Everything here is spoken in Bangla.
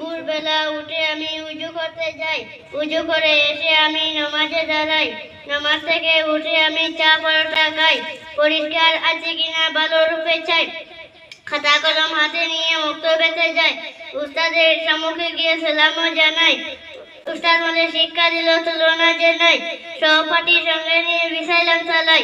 ভোরবেলা উঠে আমি উজু করতে যাই উজু করে এসে আমি নামাজে দাঁড়াই নামাজ থেকে উঠে আমি চা পরোটা খাই পরিষ্কার আছে কিনা ভালো রূপে চাই খাতা কলম হাতে নিয়ে মুক্ত বেঁচে যাই উস্তাদের সম্মুখে গিয়ে সালামও জানাই উস্তাদ মনে শিক্ষা দিল তুলনা যে নাই সহপাঠীর সঙ্গে নিয়ে বিছাইলাম চালাই